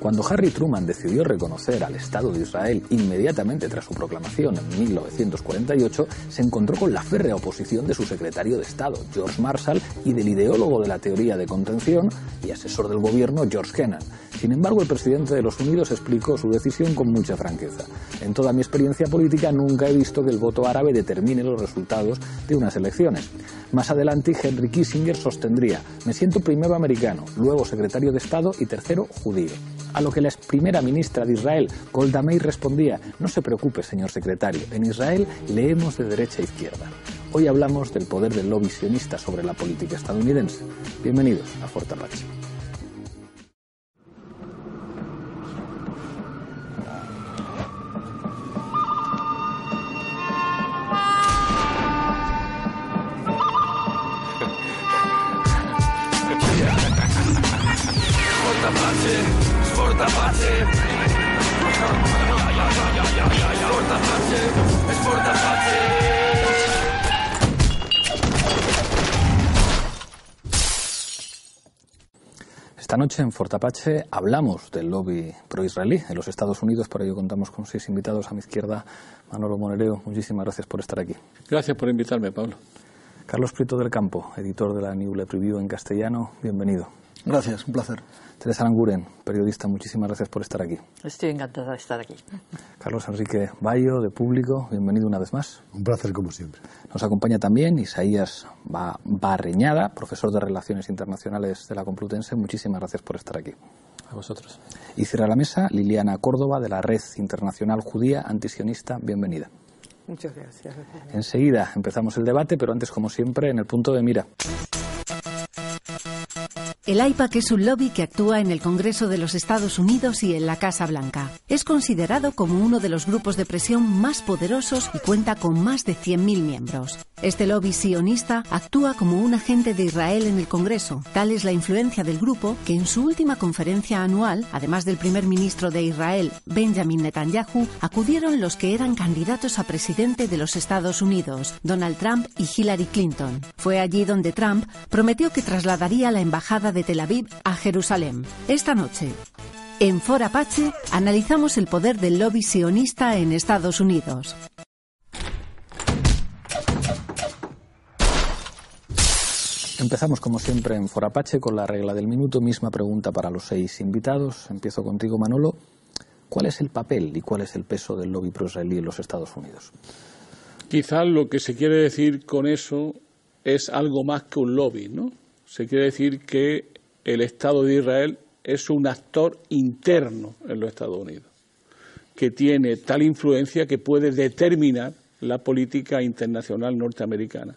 Cuando Harry Truman decidió reconocer al Estado de Israel inmediatamente tras su proclamación en 1948, se encontró con la férrea oposición de su secretario de Estado, George Marshall, y del ideólogo de la teoría de contención y asesor del gobierno, George Kennan. Sin embargo, el presidente de los Unidos explicó su decisión con mucha franqueza. En toda mi experiencia política nunca he visto que el voto árabe determine los resultados de unas elecciones. Más adelante, Henry Kissinger sostendría, me siento primero americano, luego secretario de Estado y tercero judío a lo que la primera ministra de Israel, Golda Meir, respondía, no se preocupe, señor secretario, en Israel leemos de derecha a izquierda. Hoy hablamos del poder del lobby sionista sobre la política estadounidense. Bienvenidos a Fort Apache. Esta noche en Fortapache hablamos del lobby pro-israelí en los Estados Unidos. Para ello contamos con seis invitados a mi izquierda. Manolo Monereo, muchísimas gracias por estar aquí. Gracias por invitarme, Pablo. Carlos Prieto del Campo, editor de la New Review en castellano. Bienvenido. Gracias, un placer. Teresa Languren, periodista, muchísimas gracias por estar aquí. Estoy encantada de estar aquí. Carlos Enrique Bayo, de Público, bienvenido una vez más. Un placer, como siempre. Nos acompaña también Isaías Barreñada, profesor de Relaciones Internacionales de la Complutense. Muchísimas gracias por estar aquí. A vosotros. Y cierra la mesa Liliana Córdoba, de la Red Internacional Judía Antisionista. Bienvenida. Muchas gracias. Enseguida empezamos el debate, pero antes, como siempre, en el punto de mira. El AIPAC es un lobby que actúa en el Congreso de los Estados Unidos y en la Casa Blanca. Es considerado como uno de los grupos de presión más poderosos y cuenta con más de 100.000 miembros. Este lobby sionista actúa como un agente de Israel en el Congreso. Tal es la influencia del grupo que en su última conferencia anual, además del primer ministro de Israel, Benjamin Netanyahu, acudieron los que eran candidatos a presidente de los Estados Unidos, Donald Trump y Hillary Clinton. Fue allí donde Trump prometió que trasladaría la embajada de Tel Aviv a Jerusalén. Esta noche, en For Apache, analizamos el poder del lobby sionista en Estados Unidos. Empezamos como siempre en For Apache con la regla del minuto, misma pregunta para los seis invitados. Empiezo contigo, Manolo. ¿Cuál es el papel y cuál es el peso del lobby pro-israelí en los Estados Unidos? Quizás lo que se quiere decir con eso es algo más que un lobby, ¿no? se quiere decir que el Estado de Israel es un actor interno en los Estados Unidos, que tiene tal influencia que puede determinar la política internacional norteamericana,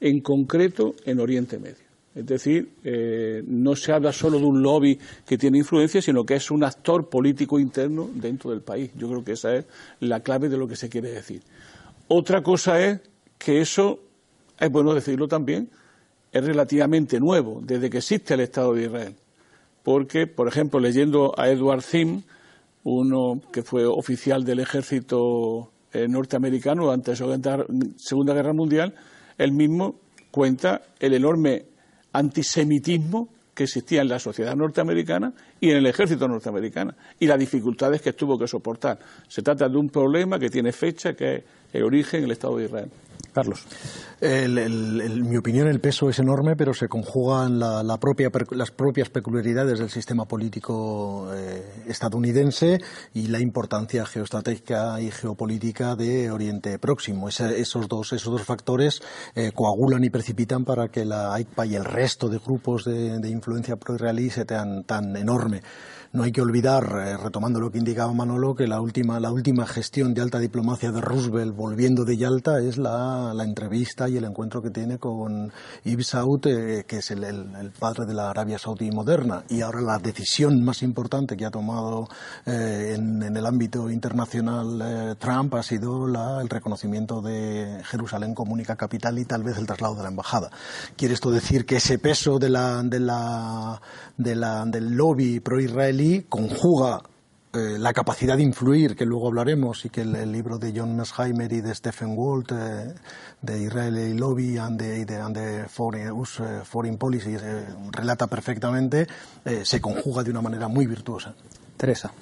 en concreto en Oriente Medio. Es decir, eh, no se habla solo de un lobby que tiene influencia, sino que es un actor político interno dentro del país. Yo creo que esa es la clave de lo que se quiere decir. Otra cosa es que eso, es bueno decirlo también, es relativamente nuevo desde que existe el Estado de Israel. Porque, por ejemplo, leyendo a Edward Zim, uno que fue oficial del ejército eh, norteamericano antes de la Segunda Guerra Mundial, él mismo cuenta el enorme antisemitismo que existía en la sociedad norteamericana y en el ejército norteamericano y las dificultades que tuvo que soportar. Se trata de un problema que tiene fecha, que el origen, el Estado de Israel. Carlos. En mi opinión, el peso es enorme, pero se conjugan la, propia, las propias peculiaridades del sistema político eh, estadounidense y la importancia geoestratégica y geopolítica de Oriente Próximo. esos, dos, esos dos factores eh, coagulan y precipitan para que la AICPA y el resto de grupos de, influencia pro-israelí se tan enorme. No hay que olvidar, eh, retomando lo que indicaba Manolo, que la última, la última gestión de alta diplomacia de Roosevelt volviendo de Yalta es la, entrevista y el encuentro que tiene con Ibn Saud, eh, que es el, padre de la Arabia Saudí moderna. Y ahora la decisión más importante que ha tomado eh, en, el ámbito internacional Trump ha sido el reconocimiento de Jerusalén como única capital y tal vez el traslado de la embajada. ¿Quiere esto decir que ese peso de la, de la, de la del lobby pro-israelí y conjuga eh, la capacidad de influir, que luego hablaremos, y que el, libro de John Mersheimer y de Stephen Walt, eh, de de y Lobby and the, eh, foreign, Policy, relata perfectamente, se conjuga de una manera muy virtuosa. Teresa.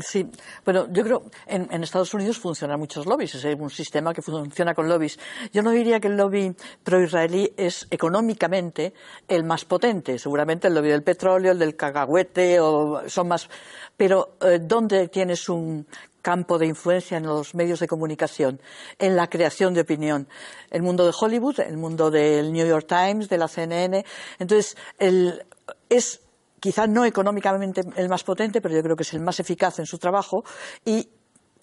Sí, bueno, yo creo en, en Estados Unidos funcionan muchos lobbies, es un sistema que funciona con lobbies. Yo no diría que el lobby pro-israelí es económicamente el más potente, seguramente el lobby del petróleo, el del cacahuete, o son más. Pero eh, ¿dónde tienes un campo de influencia en los medios de comunicación, en la creación de opinión. El mundo de Hollywood, el mundo del New York Times, de la CNN. Entonces, el, es quizás no económicamente el más potente, pero yo creo que es el más eficaz en su trabajo y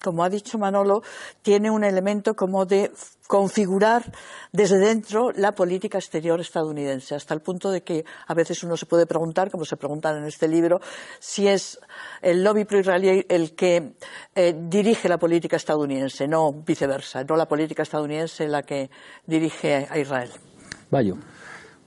como ha dicho Manolo, tiene un elemento como de configurar desde dentro la política exterior estadounidense, hasta el punto de que a veces uno se puede preguntar, como se preguntan en este libro, si es el lobby pro-israelí el que eh, dirige la política estadounidense, no viceversa, no la política estadounidense la que dirige a Israel. Bayo.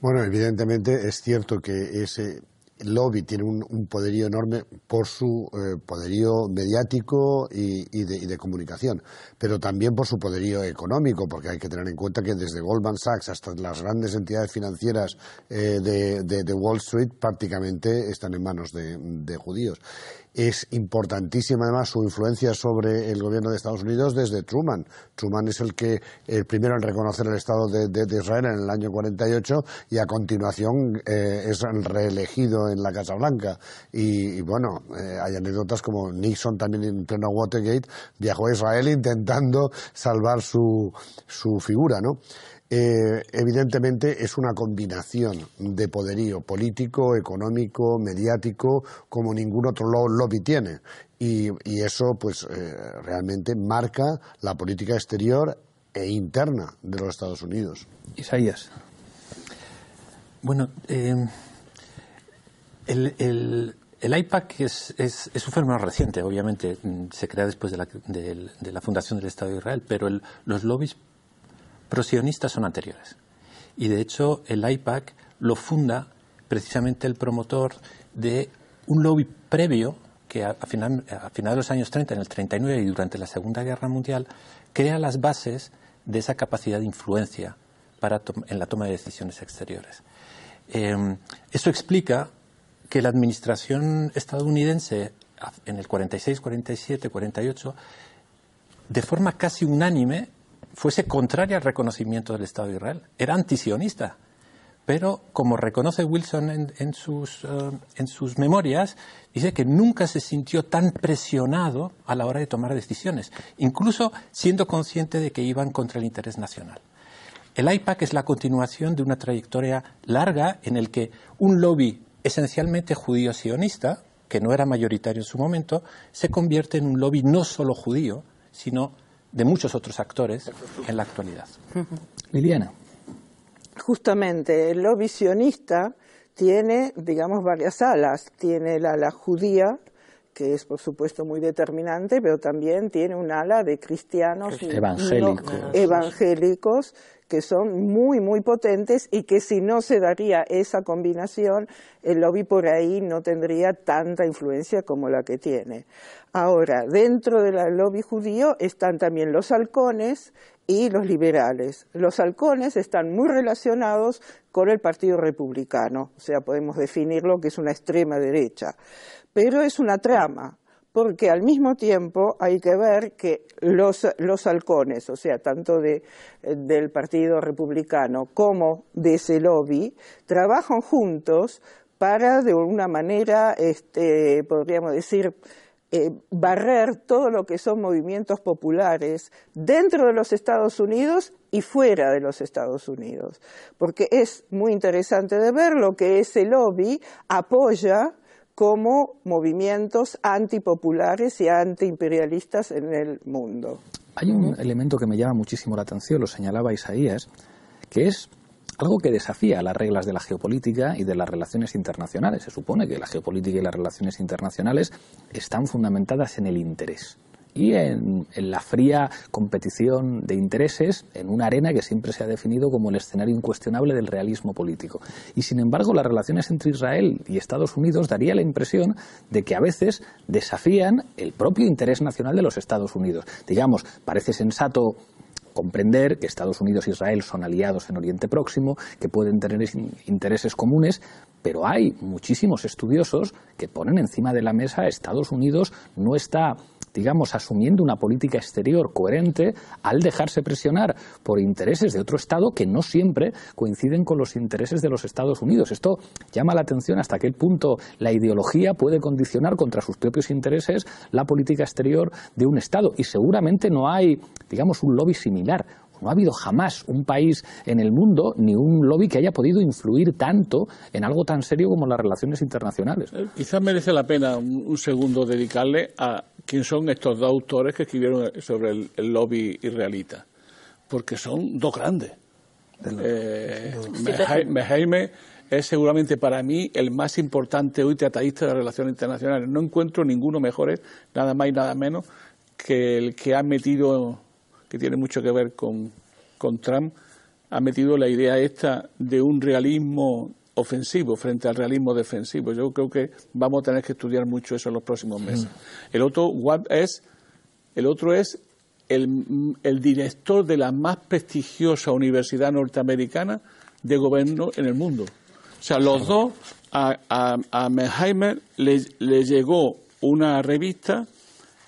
Bueno, evidentemente es cierto que ese Lobby tiene un, poderío enorme por su eh, poderío mediático y, de, comunicación, pero también por su poderío económico, porque hay que tener en cuenta que desde Goldman Sachs hasta las grandes entidades financieras eh, de, Wall Street prácticamente están en manos de, judíos. Es importantísima además su influencia sobre el gobierno de Estados Unidos desde Truman. Truman es el que primero en reconocer el Estado de, Israel en el año 48 y a continuación eh, es reelegido en la Casa Blanca. Y, bueno, eh, hay anécdotas como Nixon también en pleno Watergate viajó a Israel intentando salvar su, su figura, ¿no? Eh, evidentemente es una combinación de poderío político, económico, mediático, como ningún otro lobby tiene. Y, eso, pues, eh, realmente marca la política exterior e interna de los Estados Unidos. Isaías. Bueno, eh, el, el, el, IPAC es, es, es, un fenómeno reciente, obviamente. Mm, se crea después de la, de, la fundación del Estado de Israel, pero los lobbies sionistas son anteriores. Y de hecho el IPAC lo funda precisamente el promotor de un lobby previo que a, final, a final de los años 30, en el 39 y durante la Segunda Guerra Mundial, crea las bases de esa capacidad de influencia para en la toma de decisiones exteriores. Em, eso explica que la administración estadounidense en el 46, 47, 48, de forma casi unánime, fuese contraria al reconocimiento del Estado de Israel. Era antisionista. Pero, como reconoce Wilson en, sus, eh, en sus memorias, dice que nunca se sintió tan presionado a la hora de tomar decisiones, incluso siendo consciente de que iban contra el interés nacional. El IPAC es la continuación de una trayectoria larga en el que un lobby esencialmente judío-sionista, que no era mayoritario en su momento, se convierte en un lobby no solo judío, sino de muchos otros actores en la actualidad. Liliana. Justamente, lo visionista tiene, digamos, varias alas. Tiene la ala judía, que es por supuesto muy determinante, pero también tiene un ala de cristianos evangélicos que son muy, muy potentes y que si no se daría esa combinación, el lobby por ahí no tendría tanta influencia como la que tiene. Ahora, dentro del lobby judío están también los halcones y los liberales. Los halcones están muy relacionados con el Partido Republicano, o sea, podemos definirlo que es una extrema derecha, pero es una trama porque al mismo tiempo hay que ver que los, halcones, o sea, tanto eh, del Partido Republicano como de ese lobby, trabajan juntos para, de alguna manera, este, podríamos decir, eh, barrer todo lo que son movimientos populares dentro de los Estados Unidos y fuera de los Estados Unidos. Porque es muy interesante de ver lo que ese lobby apoya como movimientos antipopulares y antiimperialistas en el mundo. Hay un elemento que me llama muchísimo la atención, lo señalaba Isaías, que es algo que desafía las reglas de la geopolítica y de las relaciones internacionales. Se supone que la geopolítica y las relaciones internacionales están fundamentadas en el interés y en, la fría competición de intereses en una arena que siempre se ha definido como el escenario incuestionable del realismo político. Y sin embargo, las relaciones entre Israel y Estados Unidos daría la impresión de que a veces desafían el propio interés nacional de los Estados Unidos. Digamos, parece sensato comprender que Estados Unidos e Israel son aliados en Oriente Próximo, que pueden tener intereses comunes, pero hay muchísimos estudiosos que ponen encima de la mesa Estados Unidos no está digamos, asumiendo una política exterior coherente al dejarse presionar por intereses de otro Estado que no siempre coinciden con los intereses de los Estados Unidos. Esto llama la atención hasta qué punto la ideología puede condicionar contra sus propios intereses la política exterior de un Estado. Y seguramente no hay, digamos, un lobby similar no ha habido jamás un país en el mundo ni un lobby que haya podido influir tanto en algo tan serio como las relaciones internacionales. Eh, quizás merece la pena un segundo dedicarle a, quién son estos dos autores que escribieron sobre el, lobby israelita, porque son dos grandes. Eh, es seguramente para mí el más importante hoy tratadista de relaciones internacionales. No encuentro ninguno mejor, ¿eh? nada más y nada menos, que el que ha metido, que tiene mucho que ver con, con Trump, ha metido la idea esta de un realismo ofensivo frente al realismo defensivo. Yo creo que vamos a tener que estudiar mucho eso en los próximos meses. Mm. El otro es el otro es el, director de la más prestigiosa universidad norteamericana de gobierno en el mundo. O sea, los dos, a, a, le, llegó una revista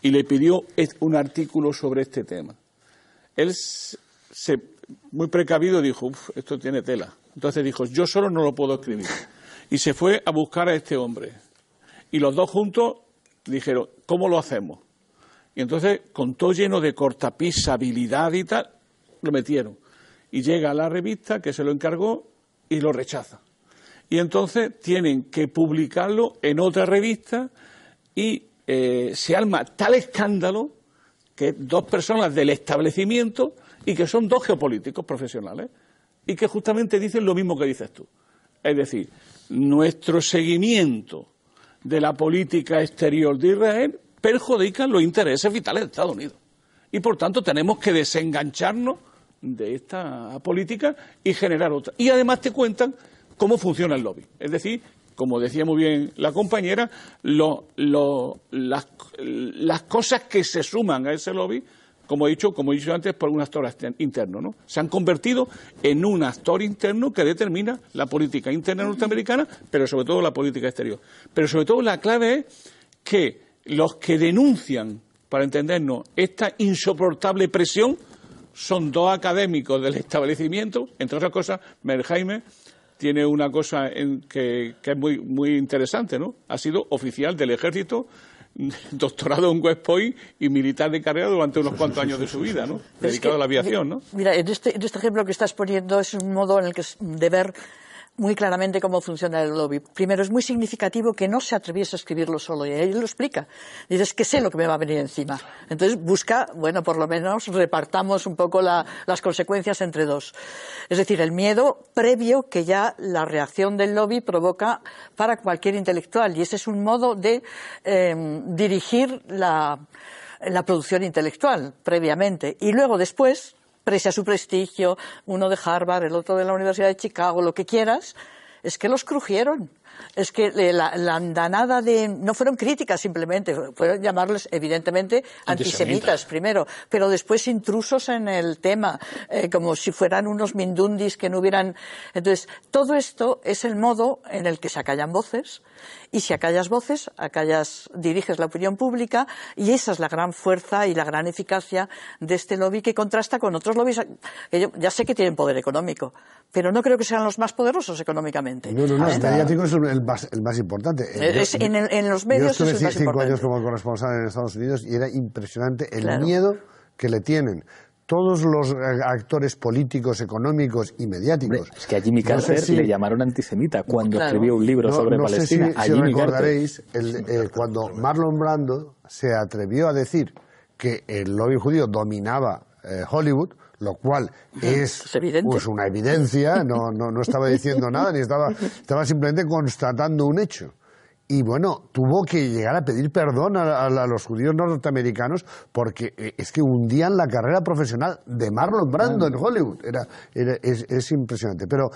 y le pidió un artículo sobre este tema. Él, se, muy precavido, dijo, uff, esto tiene tela. Entonces dijo, yo solo no lo puedo escribir. Y se fue a buscar a este hombre. Y los dos juntos dijeron, ¿cómo lo hacemos? Y entonces, con todo lleno de cortapisabilidad y tal, lo metieron. Y llega a la revista que se lo encargó y lo rechaza. Y entonces tienen que publicarlo en otra revista y eh, se arma tal escándalo que dos personas del establecimiento y que son dos geopolíticos profesionales, y que justamente dicen lo mismo que dices tú. Es decir, nuestro seguimiento de la política exterior de Israel perjudica los intereses vitales de Estados Unidos. Y por tanto tenemos que desengancharnos de esta política y generar otra. Y además te cuentan cómo funciona el lobby. Es decir, como decía muy bien la compañera, las cosas que se suman a ese lobby como he dicho, como he dicho antes, por un actor interno. Se han convertido en un actor interno que determina la política interna norteamericana, pero sobre todo la política exterior. Pero sobre todo la clave es que los que denuncian, para entendernos, esta insoportable presión son dos académicos del establecimiento, entre otras cosas, Jaime tiene una cosa en que, es muy, muy interesante, ¿no? Ha sido oficial del ejército doctorado en West Point y militar de carrera durante unos cuantos años de su vida, ¿no? Dedicado a la aviación, ¿no? Mira, en este, este ejemplo que estás poniendo es un modo en el que, de ver muy claramente cómo funciona el lobby. Primero, es muy significativo que no se atreviese a escribirlo solo, y él lo explica. Dices, que sé lo que me va a venir encima. Entonces, busca, bueno, por lo menos repartamos un poco las consecuencias entre dos. Es decir, el miedo previo que ya la reacción del lobby provoca para cualquier intelectual, y ese es un modo de em, dirigir la producción intelectual previamente. Y luego, después, a su prestigio, uno de Harvard, el otro de la Universidad de Chicago, lo que quieras, es que los crujieron es que eh, la, la, andanada de. No fueron críticas simplemente, fueron llamarles evidentemente antisemitas primero, pero después intrusos en el tema, eh, como si fueran unos mindundis que no hubieran. Entonces, todo esto es el modo en el que se acallan voces, y si acallas voces, acallas, diriges la opinión pública, y esa es la gran fuerza y la gran eficacia de este lobby que contrasta con otros lobbies. Que ya sé que tienen poder económico, pero no creo que sean los más poderosos económicamente. No, no, no, el más, importante. Eh, en, los medios yo estuve es cinco años como corresponsal en Estados Unidos y era impresionante el miedo que le tienen todos los eh, actores políticos, económicos y mediáticos. es que a Jimmy Carter le llamaron antisemita cuando escribió un libro sobre Palestina. Sé recordaréis eh, cuando Marlon Brando se atrevió a decir que el lobby judío dominaba Hollywood, lo cual es, pues, una evidencia, no, no, no estaba diciendo nada, ni estaba, estaba simplemente constatando un hecho. Y bueno, tuvo que llegar a pedir perdón a, los judíos norteamericanos porque eh, es que hundían la carrera profesional de Marlon Brando en Hollywood. Era, es, es impresionante. Pero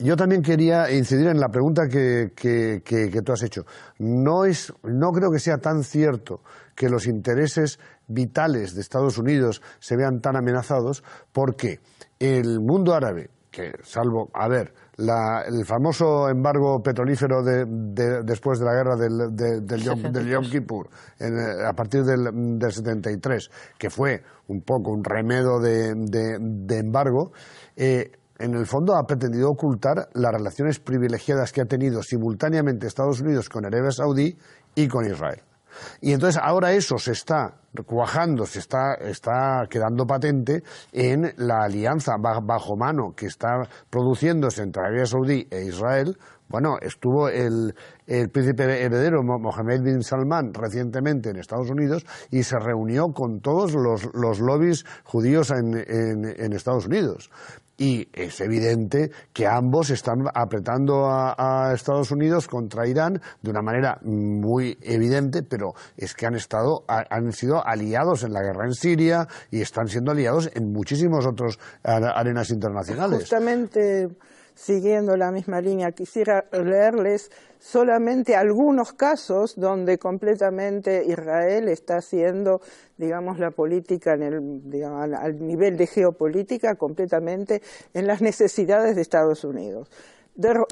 yo también quería incidir en la pregunta que, que, tú has hecho. No, es, no creo que sea tan cierto que los intereses vitales de Estados Unidos se vean tan amenazados porque el mundo árabe, que salvo, a ver, la, el famoso embargo petrolífero de, después de la guerra del, del, Yom, Kippur, a partir del, 73, que fue un poco un remedo de, embargo, eh, en el fondo ha pretendido ocultar las relaciones privilegiadas que ha tenido simultáneamente Estados Unidos con Arabia Saudí y con Israel. Y entonces ahora eso se está cuajando, se está, está quedando patente en la alianza bajo mano que está produciéndose entre Arabia Saudí e Israel. Bueno, estuvo el, el príncipe heredero Mohammed bin Salman recientemente en Estados Unidos y se reunió con todos los, los lobbies judíos en, en, en Estados Unidos y es evidente que ambos están apretando a, Estados Unidos contra Irán de una manera muy evidente, pero es que han estado han sido aliados en la guerra en Siria y están siendo aliados en muchísimos otros arenas internacionales. Justamente siguiendo la misma línea. Quisiera leerles solamente algunos casos donde completamente Israel está haciendo, digamos, la política al nivel de geopolítica completamente en las necesidades de Estados Unidos.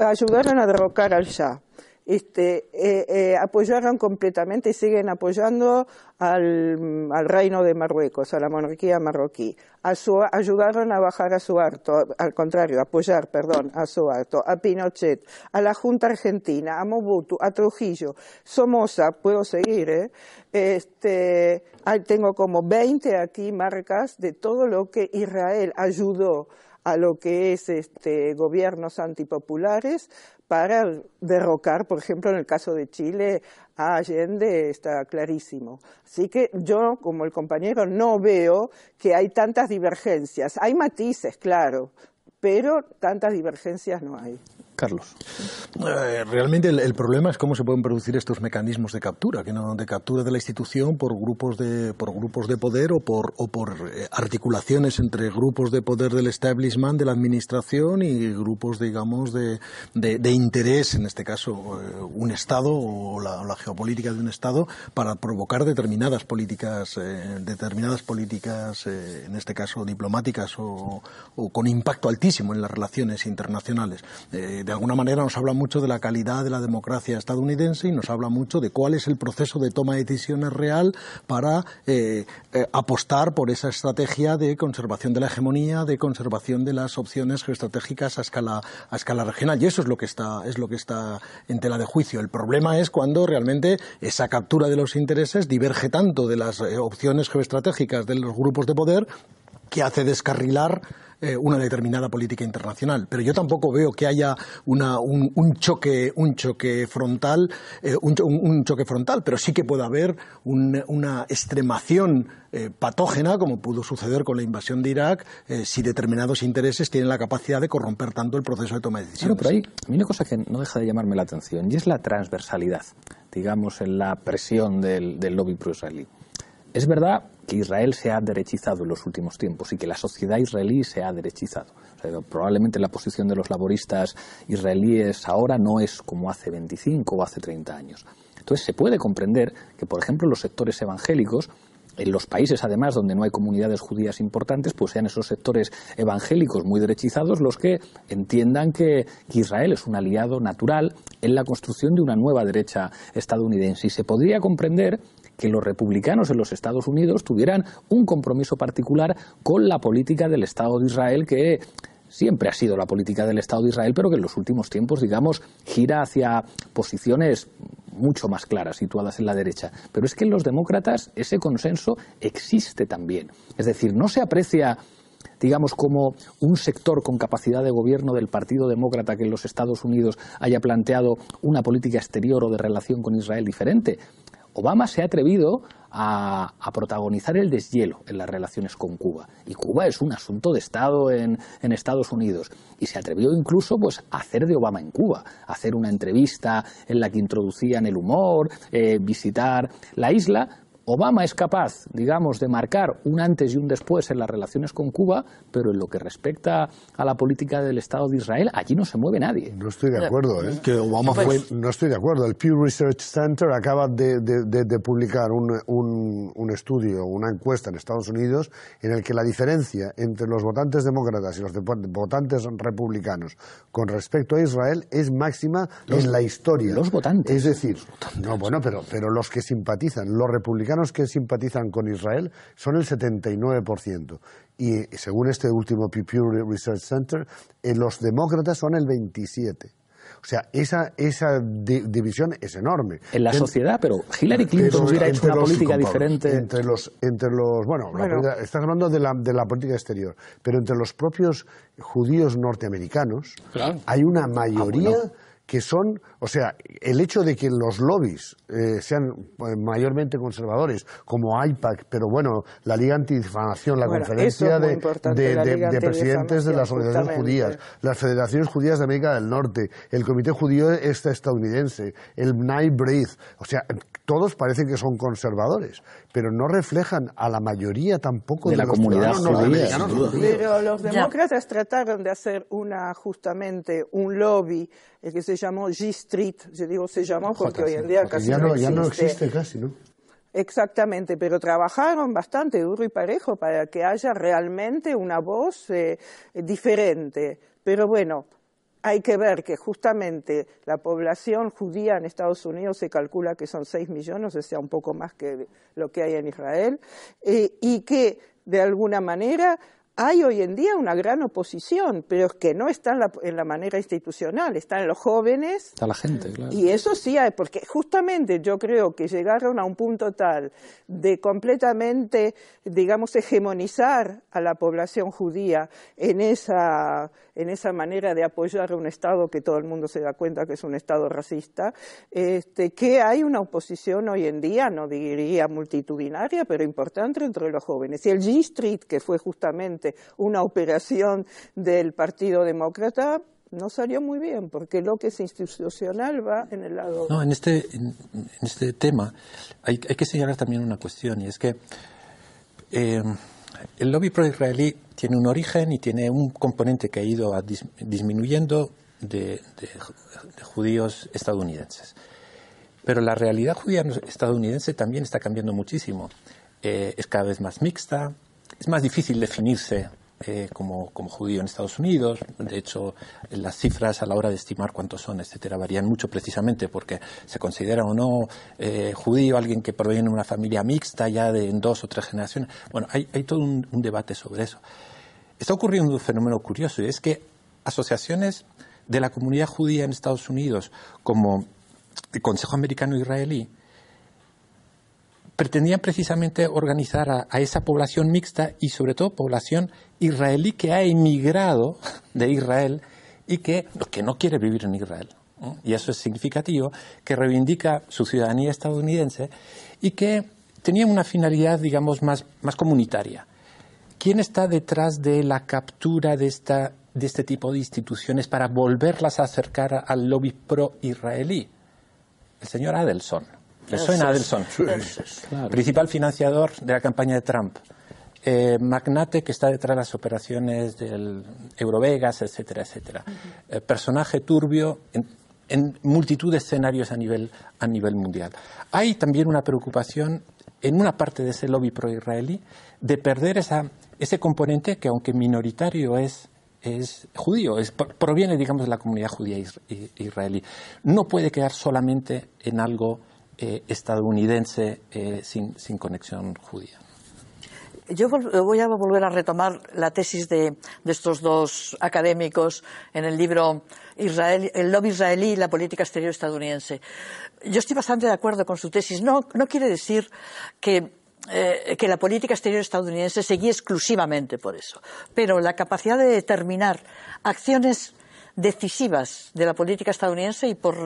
ayudaron a derrocar al Shah este, eh, eh, apoyaron completamente y siguen apoyando al, reino de Marruecos, a la monarquía marroquí. A su, ayudaron a bajar a su harto, al contrario, apoyar, perdón, a su harto, a Pinochet, a la Junta Argentina, a Mobutu, a Trujillo, Somoza, puedo seguir, ¿eh? Este, tengo como 20 aquí marcas de todo lo que Israel ayudó a lo que es este, gobiernos antipopulares para derrocar, por ejemplo, en el caso de Chile, a Allende está clarísimo. Así que yo, como el compañero, no veo que hay tantas divergencias. Hay matices, claro, pero tantas divergencias no hay. Carlos. Eh, realmente el, problema es cómo se pueden producir estos mecanismos de captura, que no, de captura de la institución por grupos de, por grupos de poder o por, o por eh, articulaciones entre grupos de poder del establishment, de la administración y grupos, digamos, de, de, interés, en este caso eh, un Estado o la, geopolítica de un Estado, para provocar determinadas políticas, determinadas políticas, en este caso diplomáticas o, con impacto altísimo en las relaciones internacionales de alguna manera nos habla mucho de la calidad de la democracia estadounidense y nos habla mucho de cuál es el proceso de toma de decisiones real para eh, eh, apostar por esa estrategia de conservación de la hegemonía, de conservación de las opciones geoestratégicas a escala, a escala regional. Y eso es lo que está, es lo que está en tela de juicio. El problema es cuando realmente esa captura de los intereses diverge tanto de las eh, opciones geoestratégicas de los grupos de poder que hace descarrilar eh, una determinada política internacional. Pero yo tampoco veo que haya una, un, choque, un choque frontal, eh, un, choque frontal, pero sí que puede haber una extremación eh, patógena, como pudo suceder con la invasión de Irak, si determinados intereses tienen la capacidad de corromper tanto el proceso de toma de decisiones. Claro, pero ahí una cosa que no deja de llamarme la atención y es la transversalidad, digamos, en la presión del, del lobby pro-israelí. Es verdad que Israel se ha derechizado en los últimos tiempos y que la sociedad israelí se ha derechizado. probablemente la posición de los laboristas israelíes ahora no es como hace 25 o hace 30 años. Entonces se puede comprender que, por ejemplo, los sectores evangélicos en los países, además, donde no hay comunidades judías importantes, pues sean esos sectores evangélicos muy derechizados los que entiendan que, Israel es un aliado natural en la construcción de una nueva derecha estadounidense. Y se podría comprender que los republicanos en los Estados Unidos tuvieran un compromiso particular con la política del Estado de Israel que siempre ha sido la política del Estado de Israel, pero que en los últimos tiempos, digamos, gira hacia posiciones mucho más claras, situadas en la derecha. Pero es que en los demócratas ese consenso existe también. Es decir, no se aprecia digamos, como un sector con capacidad de gobierno del Partido Demócrata que en los Estados Unidos haya planteado una política exterior o de relación con Israel diferente, Obama se ha atrevido a, protagonizar el deshielo en las relaciones con Cuba. Y Cuba es un asunto de Estado en, Estados Unidos. Y se atrevió incluso pues, a hacer de Obama en Cuba, hacer una entrevista en la que introducían el humor, eh, visitar la isla, Obama es capaz, digamos, de marcar un antes y un después en las relaciones con Cuba, pero en lo que respecta a la política del Estado de Israel, allí no se mueve nadie. No estoy de acuerdo, ¿eh? Pues no estoy de acuerdo. El Pew Research Center acaba de, publicar un, estudio, una encuesta en Estados Unidos, en el que la diferencia entre los votantes demócratas y los votantes republicanos con respecto a Israel es máxima en la historia. Los votantes. Es decir, no, bueno, pero, pero los que simpatizan, los republicanos que simpatizan con Israel son el 79%. Y según este último Pew Research Center, eh, los demócratas son el 27%. O sea, esa, esa división es enorme. En la sociedad, pero Hillary Clinton hubiera hecho una política diferente. Entre los, entre los bueno, estás hablando de la, política exterior, pero entre los propios judíos norteamericanos hay una mayoría... Ah, que son, o sea, el hecho de que los lobbies eh, sean eh, mayormente conservadores, como IPAC, pero bueno, la Liga Antidifamación, la conferencia de, presidentes de las organizaciones judías, las federaciones judías de América del Norte, el Comité Judío Estadounidense, el Night Breath, o sea, todos parecen que son conservadores, pero no reflejan a la mayoría tampoco de, la comunidad pero los demócratas trataron de hacer una justamente un lobby eh, que se llamó G Street. Yo digo se llamó porque hoy en día casi ya no, ya no existe casi, ¿no? Exactamente, pero trabajaron bastante duro y parejo para que haya realmente una voz eh, diferente. Pero bueno, hay que ver que justamente la población judía en Estados Unidos se calcula que son 6 millones, o sea, un poco más que lo que hay en Israel, eh, y que de alguna manera hay hoy en día una gran oposición, pero es que no está en la, manera institucional, está en los jóvenes. Está la gente, claro. Y eso sí hay, porque justamente yo creo que llegaron a un punto tal de completamente, digamos, hegemonizar a la población judía en esa, en esa manera de apoyar a un Estado que todo el mundo se da cuenta que es un Estado racista, este, que hay una oposición hoy en día, no diría multitudinaria, pero importante entre los jóvenes. Y el G Street, que fue justamente este, una operación del Partido Demócrata no salió muy bien, porque lo que es institucional va en el lado. No, en este, este tema hay, que señalar también una cuestión, y es que eh, el lobby pro-israelí tiene un origen y tiene un componente que ha ido disminuyendo de, judíos estadounidenses. Pero la realidad judía estadounidense también está cambiando muchísimo. Eh, es cada vez más mixta, es más difícil definirse eh, como, judío en Estados Unidos. De hecho, las cifras a la hora de estimar cuántos son, etcétera, varían mucho precisamente porque se considera o no eh, judío alguien que proviene de una familia mixta ya de dos o tres generaciones. Bueno, hay, hay todo un, debate sobre eso. Está ocurriendo un fenómeno curioso y es que asociaciones de la comunidad judía en Estados Unidos como el Consejo Americano Israelí pretendían precisamente organizar a, esa población mixta y sobre todo población israelí que ha emigrado de Israel y que, que no quiere vivir en Israel. Y eso es significativo, que reivindica su ciudadanía estadounidense y que tenía una finalidad, digamos, más, más comunitaria. ¿Quién está detrás de la captura de, esta, de este tipo de instituciones para volverlas a acercar al lobby pro-israelí? El señor Adelson soy suena Adelson? Principal financiador de la campaña de Trump. Eh, magnate que está detrás de las operaciones del Eurovegas, etcétera, etcétera. Eh, personaje turbio en, multitud de escenarios a nivel, a nivel mundial. Hay también una preocupación en una parte de ese lobby pro-israelí de perder esa, ese componente que, aunque minoritario, es, es judío, proviene, digamos, de la comunidad judía israelí. No puede quedar solamente en algo eh, estadounidense eh, sin, conexión judía. Yo eh, voy a volver a retomar la tesis de, estos dos académicos en el libro Israel, El lobby israelí y la política exterior estadounidense. Yo estoy bastante de acuerdo con su tesis. No, no quiere decir que que la política exterior estadounidense se exclusivamente por eso. Pero la capacidad de determinar acciones decisivas de la política estadounidense y por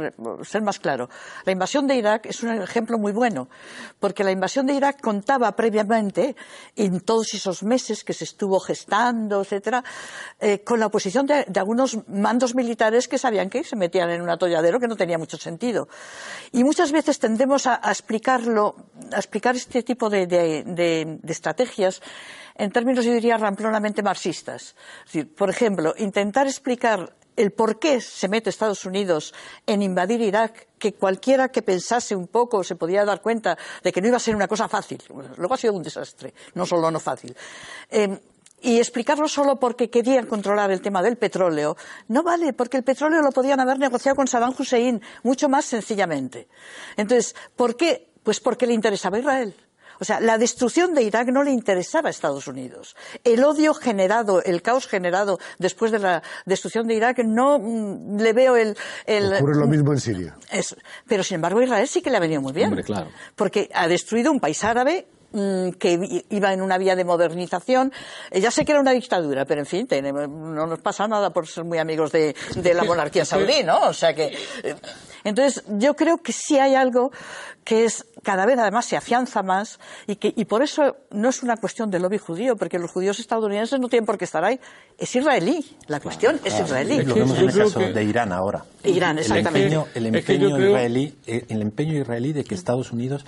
ser más claro, la invasión de Irak es un ejemplo muy bueno, porque la invasión de Irak contaba previamente, en todos esos meses que se estuvo gestando, etcétera, eh, con la oposición de, algunos mandos militares que sabían que se metían en un atolladero que no tenía mucho sentido. Y muchas veces tendemos a, explicarlo, a explicar este tipo de, estrategias en términos, yo diría, ramplonamente marxistas. por ejemplo, intentar explicar el por qué se mete Estados Unidos en invadir Irak, que cualquiera que pensase un poco se podía dar cuenta de que no iba a ser una cosa fácil. Luego ha sido un desastre, no solo no fácil. Em, y explicarlo solo porque querían controlar el tema del petróleo no vale, porque el petróleo lo podían haber negociado con Saddam Hussein mucho más sencillamente. Entonces, ¿por qué? Pues porque le interesaba a Israel. O sea, la destrucción de Irak no le interesaba a Estados Unidos. El odio generado, el caos generado después de la destrucción de Irak, no mm, le veo el... Ocurre lo mismo en Siria. pero, sin embargo, Israel sí que le ha venido muy bien. Hombre, claro. Porque ha destruido un país árabe mm, que iba en una vía de modernización. Eh, ya sé que era una dictadura, pero en fin, no nos pasa nada por ser muy amigos de, de la monarquía saudí, ¿no? O sea que eh, entonces, yo creo que sí hay algo que es cada vez además se afianza más y, que, y por eso no es una cuestión del lobby judío, porque los judíos estadounidenses no tienen por qué estar ahí. Es israelí, la cuestión es israelí. lo vemos en el caso de Irán ahora. Irán, exactamente. Eh, el empeño, israelí, de que Estados Unidos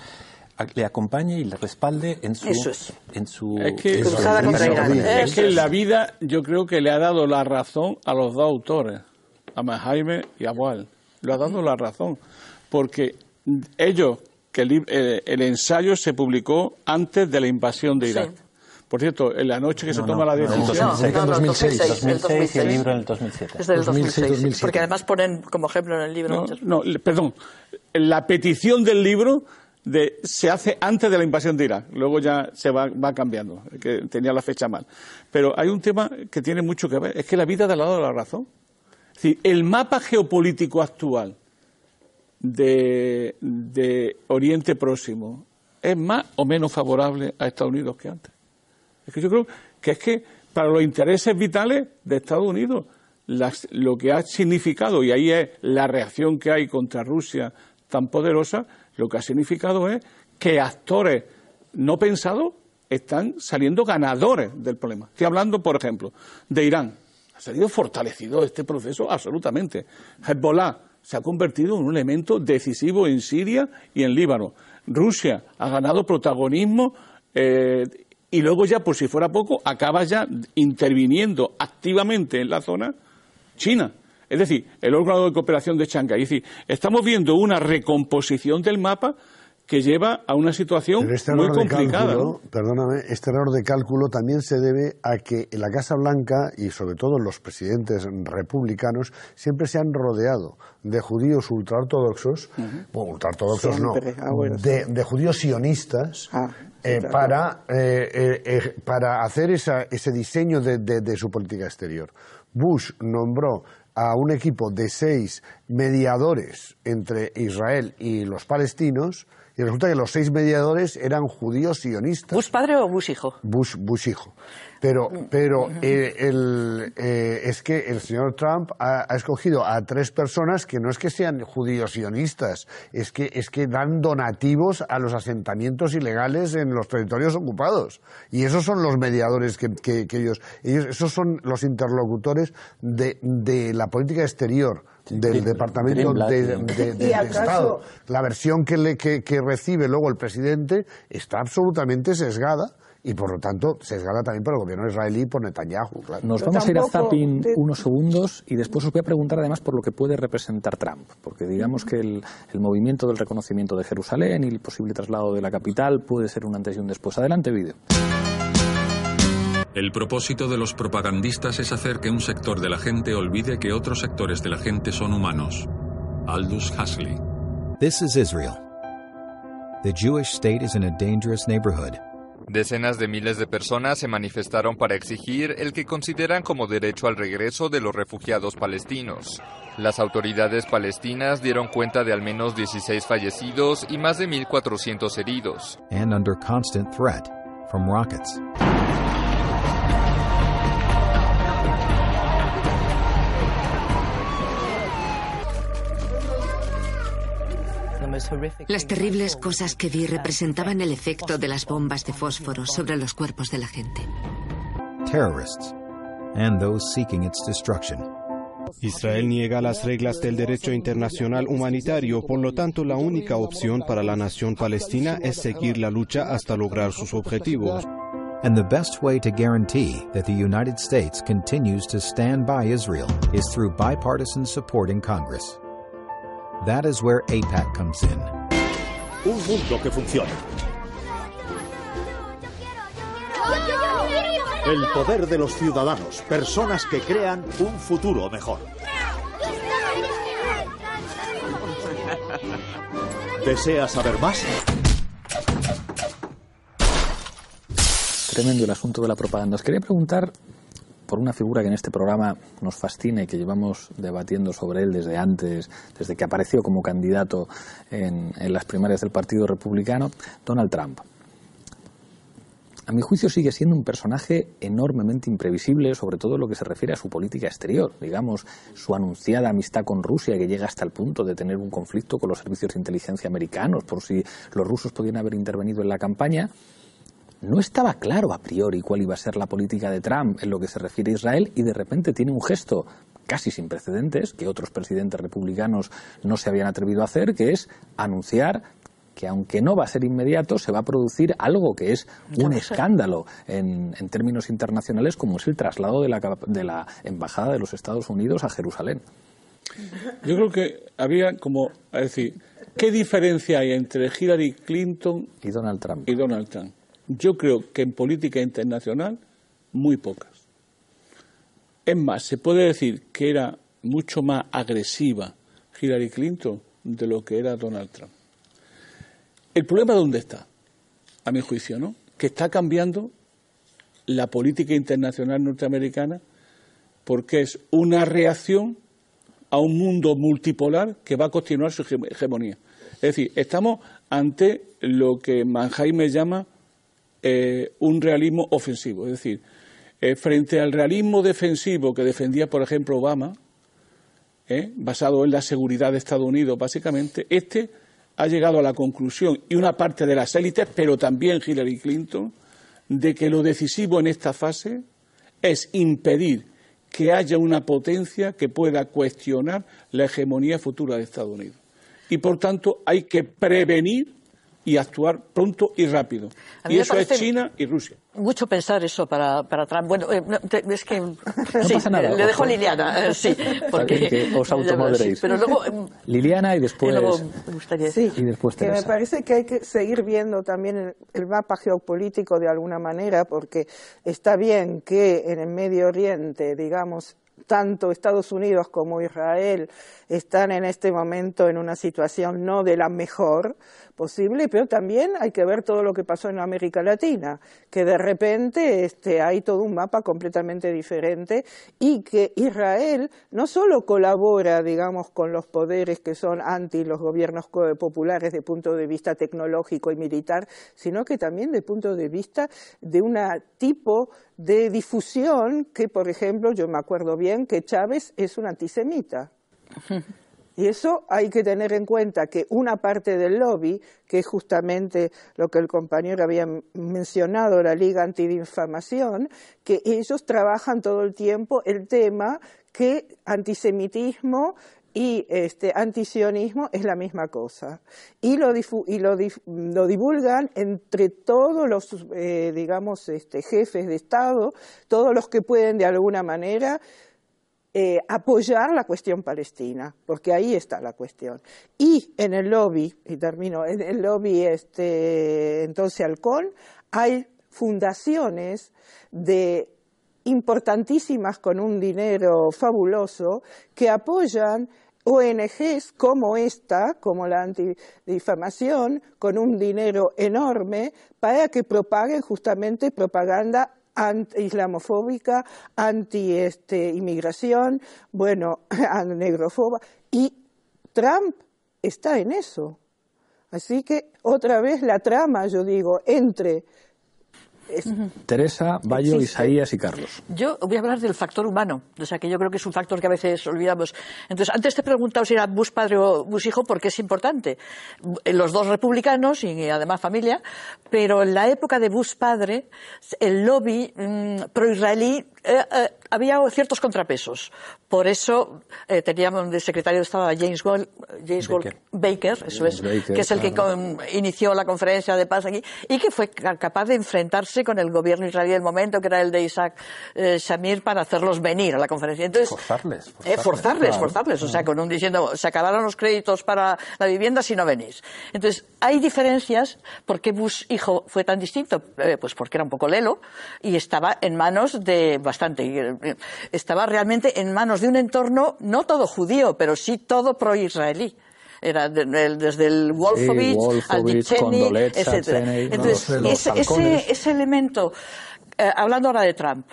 le acompañe y le respalde en su, es. en su es que, en la vida yo creo que le ha dado la razón a los dos autores, a Mahaime y a Wal lo ha dado la razón, porque ellos, que eh, el, ensayo se publicó antes de la invasión de Irak. Por cierto, en la noche que se toma la decisión. No, en 2006, 2006, y el libro en el 2007. Es 2006, Porque además ponen como ejemplo en el libro. No, perdón. La petición del libro de, se hace antes de la invasión de Irak. Luego ya se va, va, cambiando, que tenía la fecha mal. Pero hay un tema que tiene mucho que ver, es que la vida del ha dado la razón decir, el mapa geopolítico actual de, de, Oriente Próximo es más o menos favorable a Estados Unidos que antes. Es que yo creo que es que para los intereses vitales de Estados Unidos, lo que ha significado, y ahí es la reacción que hay contra Rusia tan poderosa, lo que ha significado es que actores no pensados están saliendo ganadores del problema. Estoy hablando, por ejemplo, de Irán. Se ha ido fortalecido este proceso absolutamente. Hezbollah se ha convertido en un elemento decisivo en Siria y en Líbano. Rusia ha ganado protagonismo eh, y luego ya, por si fuera poco, acaba ya interviniendo activamente en la zona China. Es decir, el órgano de cooperación de Shanghái. Es decir, estamos viendo una recomposición del mapa que lleva a una situación este muy complicada. Perdóname, este error de cálculo también se debe a que la Casa Blanca y sobre todo los presidentes republicanos siempre se han rodeado de judíos ultraortodoxos, bueno, ultraortodoxos no, ah, de, judíos sionistas. Ah, eh, para, eh, eh, para hacer ese diseño de su política exterior. Bush nombró a un equipo de seis mediadores entre Israel y los palestinos, y resulta que los seis mediadores eran judíos sionistas. ¿Bush padre o Bush hijo? Bush, hijo. Pero, mm. pero eh, eh, es que el señor Trump ha, escogido a tres personas que no es que sean judíos sionistas, es que, es que dan donativos a los asentamientos ilegales en los territorios ocupados. Y esos son los mediadores que, ellos, ellos, esos son los interlocutores de, de la política exterior del Departamento de, Estado. La versión que, recibe luego el presidente está absolutamente sesgada y por lo tanto sesgada también por el gobierno israelí por Netanyahu. Nos vamos a ir a Zapping unos segundos y después os voy a preguntar además por lo que puede representar Trump, porque digamos que el, el, movimiento del reconocimiento de Jerusalén y el posible traslado de la capital puede ser un antes y un después. Adelante, vídeo. El propósito de los propagandistas es hacer que un sector de la gente olvide que otros sectores de la gente son humanos. Aldous Huxley. This is Israel. The Jewish state is in a dangerous neighborhood. Decenas de miles de personas se manifestaron para exigir el que consideran como derecho al regreso de los refugiados palestinos. Las autoridades palestinas dieron cuenta de al menos 16 fallecidos y más de 1.400 heridos. And under constant threat from rockets. Las terribles cosas que vi representaban el efecto de las bombas de fósforo sobre los cuerpos de la gente. Terrorists and those seeking its destruction. Israel niega las reglas del derecho internacional humanitario, por lo tanto la única opción para la nación palestina es seguir la lucha hasta lograr sus objetivos. And the best way to guarantee that the United States continues to stand by Israel is through bipartisan support in Congress. Un mundo que funcione. El poder de los ciudadanos, personas que crean un futuro mejor. ¿Desea saber más? Tremendo el asunto de la propaganda. Os quería preguntar por una figura que en este programa nos fascina y que llevamos debatiendo sobre él desde antes, desde que apareció como candidato en, las primarias del Partido Republicano, Donald Trump. A mi juicio sigue siendo un personaje enormemente imprevisible, sobre todo lo que se refiere a su política exterior. Digamos, su anunciada amistad con Rusia, que llega hasta el punto de tener un conflicto con los servicios de inteligencia americanos por si los rusos podían haber intervenido en la campaña no estaba claro a priori cuál iba a ser la política de Trump en lo que se refiere a Israel y de repente tiene un gesto casi sin precedentes que otros presidentes republicanos no se habían atrevido a hacer, que es anunciar que aunque no va a ser inmediato, se va a producir algo que es un escándalo en, términos internacionales, como es el traslado de la, Embajada de los Estados Unidos a Jerusalén. Yo creo que había como, a decir, ¿qué diferencia hay entre Hillary Clinton y Trump? Y Donald Trump? Yo creo que en política internacional, muy pocas. Es más, se puede decir que era mucho más agresiva Hillary Clinton de lo que era Donald Trump. El problema dónde está, a mi juicio, ¿no? Que está cambiando la política internacional norteamericana porque es una reacción a un mundo multipolar que va a continuar su hegemonía. Es decir, estamos ante lo que Mannheim llama eh, un realismo ofensivo. Es decir, eh, frente al realismo defensivo que defendía, por ejemplo, Obama, eh, basado en la seguridad de Estados Unidos, básicamente, este ha llegado a la conclusión, y una parte de las élites, pero también Hillary Clinton, de que lo decisivo en esta fase es impedir que haya una potencia que pueda cuestionar la hegemonía futura de Estados Unidos. Y, por tanto, hay que prevenir y actuar pronto y rápido. Y eso es China y Rusia. Mucho pensar eso para, Trump. Bueno, eh, es que. No pasa nada. Le dejo a Liliana, eh, sí. Porque, os eh, Liliana y después. me que me parece que hay que seguir viendo también el, mapa geopolítico de alguna manera, porque está bien que en el Medio Oriente, digamos, tanto Estados Unidos como Israel están en este momento en una situación no de la mejor, posible, pero también hay que ver todo lo que pasó en América Latina, que de repente este, hay todo un mapa completamente diferente y que Israel no solo colabora, digamos, con los poderes que son anti los gobiernos populares de punto de vista tecnológico y militar, sino que también de punto de vista de un tipo de difusión que, por ejemplo, yo me acuerdo bien que Chávez es un antisemita. Y eso hay que tener en cuenta que una parte del lobby, que es justamente lo que el compañero había mencionado, la Liga Antidinfamación, que ellos trabajan todo el tiempo el tema que antisemitismo y este antisionismo es la misma cosa y lo y lo, divulgan entre todos los eh, digamos este, jefes de estado todos los que pueden de alguna manera eh, apoyar la cuestión palestina, porque ahí está la cuestión. Y en el lobby, y termino, en el lobby este, entonces Halcón, hay fundaciones de importantísimas con un dinero fabuloso que apoyan ONGs como esta, como la antidifamación, con un dinero enorme para que propaguen justamente propaganda islamofóbica, anti este, inmigración, bueno, negrofoba. Y Trump está en eso. Así que otra vez la trama, yo digo, entre Teresa, Bayo, Isaías y Carlos. Yo voy a hablar del factor humano, o sea que yo creo que es un factor que a veces olvidamos. Entonces, antes te he preguntado si era bus padre o bus hijo, porque es importante. Eh, los dos republicanos y además familia, pero en la época de bus padre, el lobby mm, pro israelí eh, eh, había ciertos contrapesos. Por eso eh, teníamos de secretario de Estado James, Baker. eso es, que es el que inició la conferencia de paz aquí, y que fue capaz de enfrentarse con el gobierno israelí del momento, que era el de Isaac Shamir, para hacerlos venir a la conferencia. Entonces, forzarles. Forzarles, forzarles, forzarles, O sea, mm. con un diciendo, se acabaron los créditos para la vivienda si no venís. Entonces, hay diferencias. ¿Por qué Bush hijo fue tan distinto? pues porque era un poco lelo y estaba en manos de bastante. Estaba realmente en manos de un entorno, no todo judío, pero sí todo pro-israelí era desde el Wolfowitz, al Dicheni, etc. Entonces, ese, elemento, eh, hablando ahora de Trump,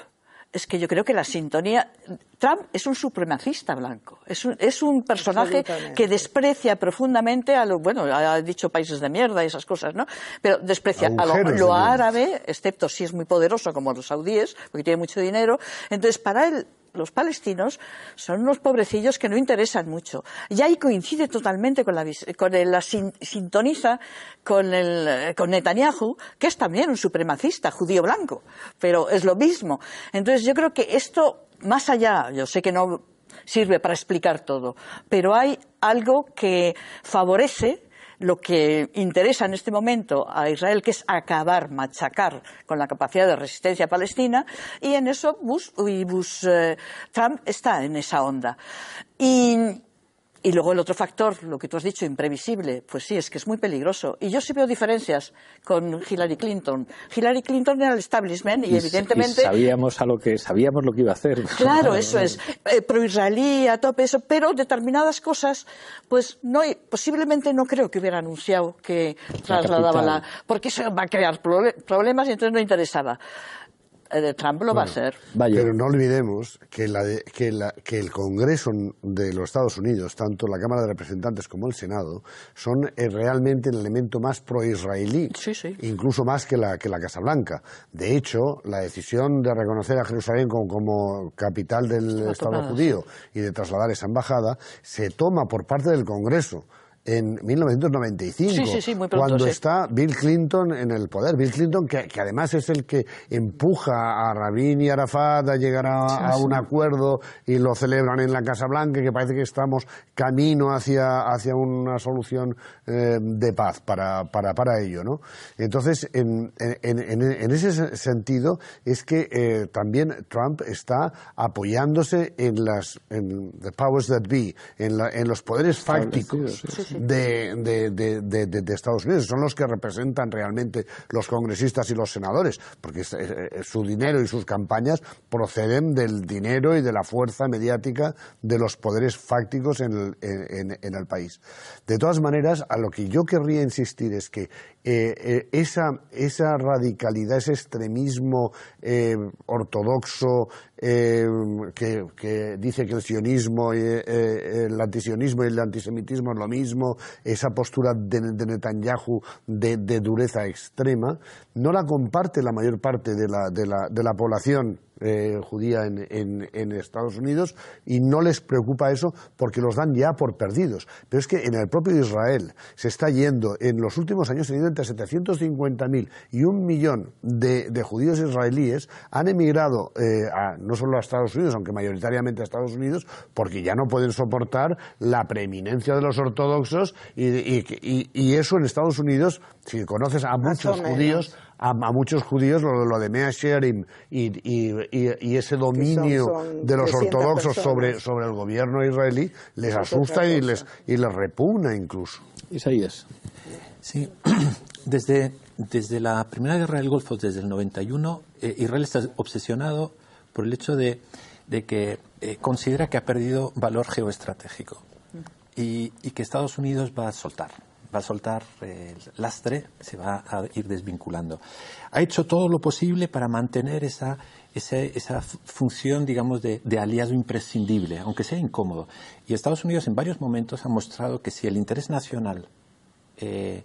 es que yo creo que la sintonía Trump es un supremacista blanco, es un, personaje que desprecia profundamente a lo... bueno, ha dicho países de mierda y esas cosas, ¿no? Pero desprecia a lo, árabe, excepto si es muy poderoso como los saudíes, porque tiene mucho dinero. Entonces, para él, los palestinos son unos pobrecillos que no interesan mucho. Y ahí coincide totalmente con la, con la sintoniza con, el, con Netanyahu, que es también un supremacista judío blanco, pero es lo mismo. Entonces yo creo que esto más allá, yo sé que no sirve para explicar todo, pero hay algo que favorece lo que interesa en este momento a Israel, que es acabar, machacar con la capacidad de resistencia palestina, y en eso Bush, y eh, Trump está en esa onda. Y luego el otro factor, lo que tú has dicho, imprevisible, pues sí, es que es muy peligroso. Y yo sí veo diferencias con Hillary Clinton. Hillary Clinton era el establishment y, evidentemente... sabíamos, a lo que, sabíamos lo que iba a hacer. Claro, eso es. Eh, pro-israelí, a tope, eso. Pero determinadas cosas, pues no, posiblemente no creo que hubiera anunciado que trasladaba la porque eso va a crear problemas y entonces no interesaba. Trump lo va a ser. Pero no olvidemos que, la que, el Congreso de los Estados Unidos, tanto la Cámara de Representantes como el Senado, son eh, realmente el elemento más pro-israelí, incluso más que la, que la Casa Blanca. De hecho, la decisión de reconocer a Jerusalén como capital del Estado judío y de trasladar esa embajada se toma por parte del Congreso en 1995, cuando está Bill Clinton en el poder. Bill Clinton, que, que, además es el que empuja a Rabin y Arafat a llegar a, un acuerdo y lo celebran en la Casa Blanca, que parece que estamos camino hacia, hacia una solución eh, de paz para, para, para, ello. ¿no? Entonces, en, en, en, en ese sentido, es que eh, también Trump está apoyándose en las en the powers that be, en, en los poderes fácticos de, Estados Unidos, son los que representan realmente los congresistas y los senadores, porque eh, eh, su dinero y sus campañas proceden del dinero y de la fuerza mediática de los poderes fácticos en en el país. De todas maneras, a lo que yo querría insistir es que eh, eh, esa, esa, radicalidad, ese extremismo eh, ortodoxo que, dice que el sionismo, y, el antisionismo y el antisemitismo es lo mismo, esa postura de, Netanyahu de, dureza extrema, no la comparte la mayor parte de la, de la, la población eh, judía en, Estados Unidos y no les preocupa eso porque los dan ya por perdidos. Pero es que en el propio Israel se está yendo, en los últimos años se han ido entre 750.000 y un millón de, judíos israelíes han emigrado eh, no solo a Estados Unidos, aunque mayoritariamente a Estados Unidos, porque ya no pueden soportar la preeminencia de los ortodoxos y eso en Estados Unidos, si conoces a muchos judíos, a, muchos judíos lo, lo de Mea y, ese dominio de los ortodoxos sobre, sobre el gobierno israelí les asusta y les, y les repugna incluso. Isaías. Sí, desde, desde la Primera Guerra del Golfo, desde el 91, eh, Israel está obsesionado por el hecho de, de que eh, considera que ha perdido valor geoestratégico mm. y, y que Estados Unidos va a soltar va a soltar el lastre, se va a ir desvinculando. Ha hecho todo lo posible para mantener esa, esa, función, digamos, de, aliado imprescindible, aunque sea incómodo. Y Estados Unidos en varios momentos ha mostrado que si el interés nacional eh,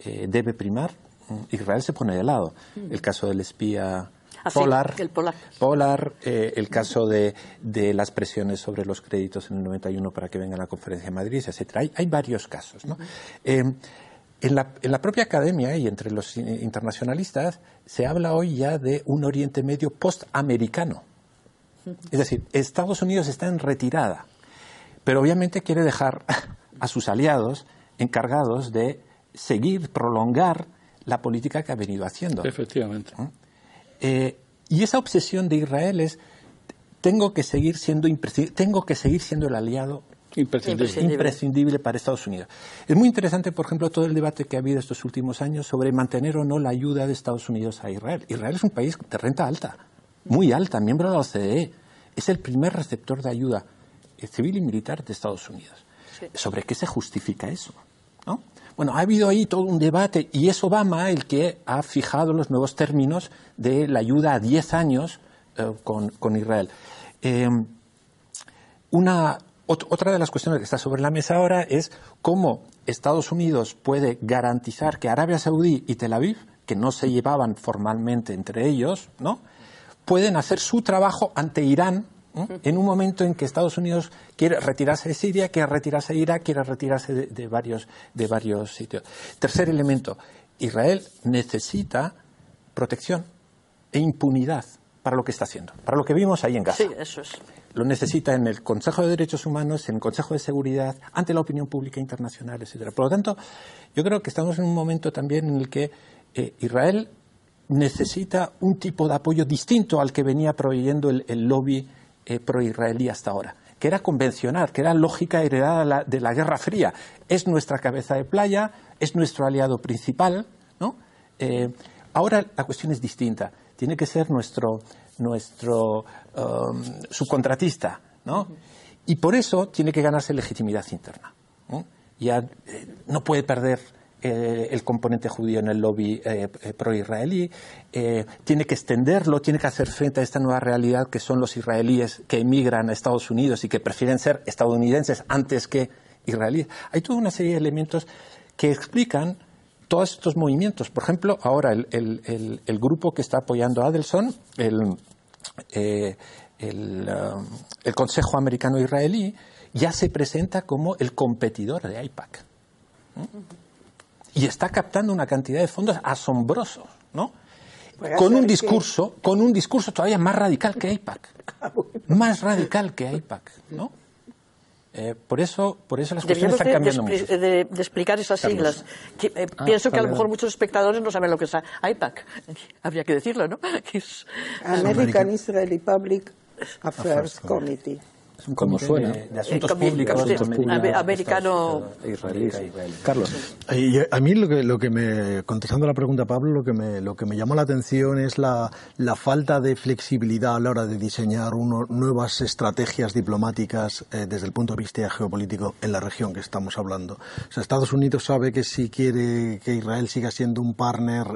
eh, debe primar, mm, Israel se pone de lado. Mm. El caso del espía Ah, polar, el, Polar, eh, el caso de, de, las presiones sobre los créditos en el 91 para que venga a la conferencia de Madrid, etcétera. Hay, varios casos. ¿no? Em, en la, en la, propia academia y entre los internacionalistas se habla hoy ya de un Oriente Medio postamericano. Es decir, Estados Unidos está en retirada, pero obviamente quiere dejar a sus aliados encargados de seguir, prolongar la política que ha venido haciendo. Efectivamente. ¿Mm? Eh, y esa obsesión de Israel es, tengo que seguir siendo, tengo que seguir siendo el aliado imprescindible. para Estados Unidos. Es muy interesante, por ejemplo, todo el debate que ha habido estos últimos años sobre mantener o no la ayuda de Estados Unidos a Israel. Israel es un país de renta alta, muy alta, miembro de la OCDE. Es el primer receptor de ayuda eh, civil y militar de Estados Unidos. ¿Sobre qué se justifica eso? ¿No? Bueno, ha habido ahí todo un debate y es Obama el que ha fijado los nuevos términos de la ayuda a 10 años eh, con, Israel. Em, una, otra de las cuestiones que está sobre la mesa ahora es cómo Estados Unidos puede garantizar que Arabia Saudí y Tel Aviv, que no se llevaban formalmente entre ellos, ¿no? pueden hacer su trabajo ante Irán en un momento en que Estados Unidos quiere retirarse de Siria, quiere retirarse de Irak, quiere retirarse de, varios, de varios sitios. Tercer elemento, Israel necesita protección e impunidad para lo que está haciendo, para lo que vimos ahí en Gaza. Sí, eso es. Lo necesita en el Consejo de Derechos Humanos, en el Consejo de Seguridad, ante la opinión pública internacional, etc. Por lo tanto, yo creo que estamos en un momento también en el que eh, Israel necesita un tipo de apoyo distinto al que venía proveyendo el lobby eh, pro-israelí hasta ahora, que era convencional, que era lógica heredada de la, Guerra Fría. Es nuestra cabeza de playa, es nuestro aliado principal, ¿no? Eh, ahora la cuestión es distinta. Tiene que ser nuestro, nuestro um, subcontratista, Y por eso tiene que ganarse legitimidad interna. Ya eh, no puede perder eh, el componente judío en el lobby eh, eh, pro-israelí, tiene que extenderlo, tiene que hacer frente a esta nueva realidad que son los israelíes que emigran a Estados Unidos y que prefieren ser estadounidenses antes que israelíes. Hay toda una serie de elementos que explican todos estos movimientos. Por ejemplo, ahora el, grupo que está apoyando a Adelson, el, um, Consejo Americano Israelí, ya se presenta como el competidor de AIPAC. ¿Mm? y está captando una cantidad de fondos asombrosos, ¿no? Pues con un discurso, con un discurso todavía más radical que AIPAC. más radical que AIPAC, ¿no? Eh, por, eso, por eso las cuestiones están cambiando de, mucho. De, explicar esas siglas. Eh, ah, pienso que a lo mejor muchos espectadores no saben lo que es AIPAC. Habría que decirlo, ¿no? American Israeli Public Affairs Committee como suena. De, eh, asuntos públicos, asuntos públicos americano eh, israelí. Carlos. a mí lo que, me contestando a la pregunta Pablo, lo que me lo que me llamó la atención es la, la falta de flexibilidad a la hora de diseñar nuevas estrategias diplomáticas eh, desde el punto de vista geopolítico en la región que estamos hablando. sea, Estados Unidos sabe que si quiere que Israel siga siendo un partner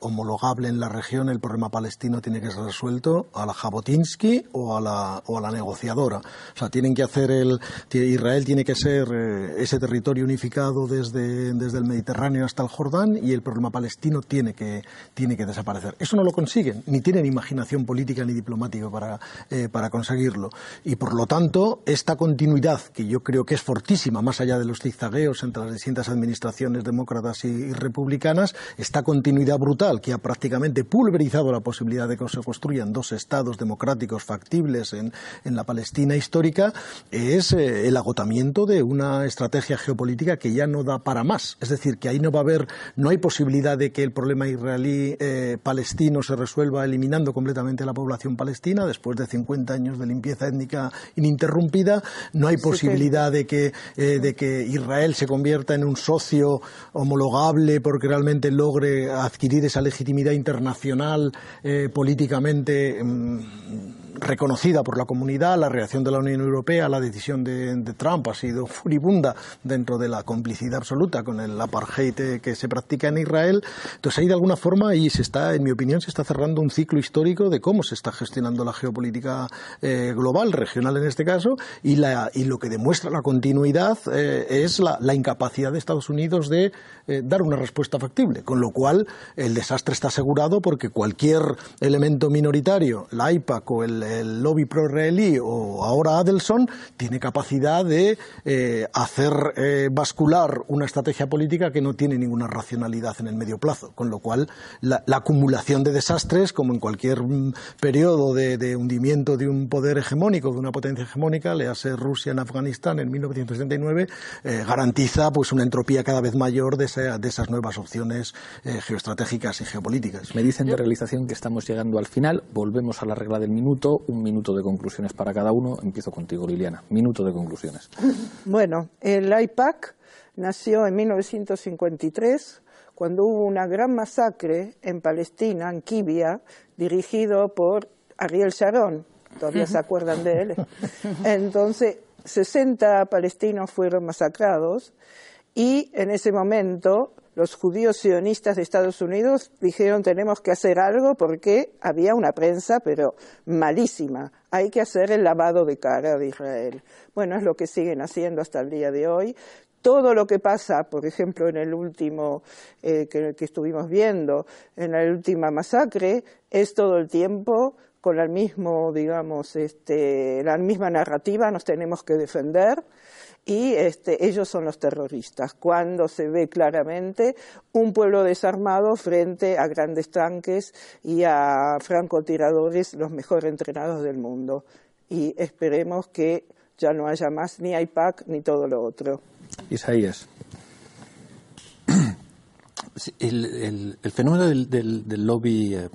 homologable en la región, el problema palestino tiene que ser resuelto a la Jabotinsky o a la, o a la negociadora. O sea, tienen que hacer el Israel tiene que ser eh, ese territorio unificado desde, desde el Mediterráneo hasta el Jordán y el problema palestino tiene que tiene que desaparecer. Eso no lo consiguen, ni tienen imaginación política ni diplomática para eh, para conseguirlo. Y por lo tanto, esta continuidad que yo creo que es fortísima más allá de los zigzagueos entre las distintas administraciones demócratas y, republicanas, esta continuidad brutal que ha prácticamente pulverizado la posibilidad de que se construyan dos estados democráticos factibles en, en la Palestina histórica es eh, el agotamiento de una estrategia geopolítica que ya no da para más. Es decir, que ahí no va a haber, no hay posibilidad de que el problema israelí-palestino eh, se resuelva eliminando completamente la población palestina después de 50 años de limpieza étnica ininterrumpida. No hay posibilidad de que, eh, de que Israel se convierta en un socio homologable porque realmente logre adquirir esa legitimidad internacional políticamente. Mm, reconocida por la comunidad, la reacción de la Unión Europea, la decisión de, Trump ha sido furibunda dentro de la complicidad absoluta con el apartheid eh, que se practica en Israel. Entonces ahí de alguna forma y se está, en mi opinión, se está cerrando un ciclo histórico de cómo se está gestionando la geopolítica eh, global, regional en este caso, y, la, y lo que demuestra la continuidad eh, es la, incapacidad de Estados Unidos de dar una respuesta factible, con lo cual el desastre está asegurado porque cualquier elemento minoritario, la IPAC o el el, lobby pro-israelí o ahora Adelson tiene capacidad de eh, hacer eh, bascular una estrategia política que no tiene ninguna racionalidad en el medio plazo, con lo cual la, acumulación de desastres, como en cualquier mm, periodo de, hundimiento de un poder hegemónico, de una potencia hegemónica, le hace Rusia en Afganistán en 1979, eh, garantiza pues una entropía cada vez mayor de, de esas nuevas opciones geoestratégicas y geopolíticas. Me dicen de realización que estamos llegando al final, volvemos a la regla del minuto un minuto de conclusiones para cada uno. Empiezo contigo, Liliana. Minuto de conclusiones. Bueno, el IPAC nació en 1953 cuando hubo una gran masacre en Palestina, en Kibia, dirigido por Ariel Sharon. Todavía se acuerdan de él. Entonces, 60 palestinos fueron masacrados y en ese momento los judíos sionistas de Estados Unidos dijeron tenemos que hacer algo porque había una prensa, pero malísima. Hay que hacer el lavado de cara de Israel. Bueno, es lo que siguen haciendo hasta el día de hoy. Todo lo que pasa, por ejemplo, en el último eh, que, estuvimos viendo, en la última masacre, es todo el tiempo con la mismo, digamos, este, la misma narrativa, nos tenemos que defender, y este, ellos son los terroristas, cuando se ve claramente un pueblo desarmado frente a grandes tanques y a francotiradores los mejor entrenados del mundo. Y esperemos que ya no haya más ni IPAC ni todo lo otro. Isaías. El, el, fenómeno del, del, lobby eh,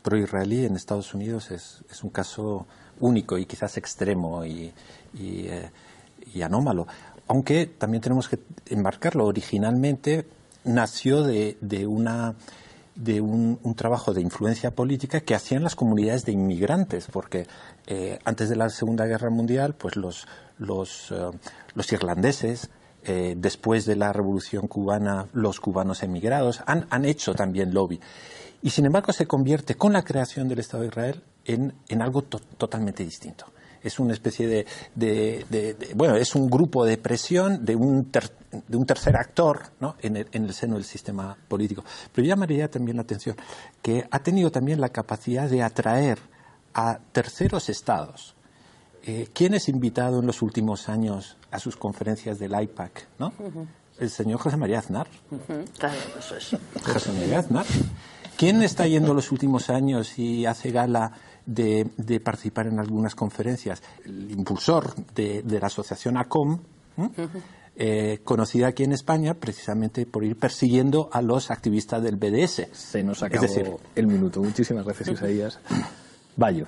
pro-israelí en Estados Unidos es, es, un caso único y quizás extremo y, eh, y anómalo. Aunque también tenemos que enmarcarlo, originalmente nació de, de una de un, trabajo de influencia política que hacían las comunidades de inmigrantes, porque eh, antes de la Segunda Guerra Mundial, pues los, los, eh, los irlandeses, eh, después de la Revolución cubana, los cubanos emigrados, han, hecho también lobby. Y sin embargo se convierte con la creación del Estado de Israel en, en algo totalmente distinto es una especie de, bueno, es un grupo de presión de un, de un tercer actor ¿no? en, el, en el seno del sistema político. Pero llamaría también la atención que ha tenido también la capacidad de atraer a terceros estados. Eh, ¿Quién es invitado en los últimos años a sus conferencias del IPAC? ¿no? El señor José María Aznar. Claro, eso es. José María Aznar. ¿Quién está yendo los últimos años y hace gala de, participar en algunas conferencias. El impulsor de, la asociación ACOM, eh, conocida aquí en España precisamente por ir persiguiendo a los activistas del BDS. Se nos acabó el minuto. Muchísimas gracias, Isaías. Vayo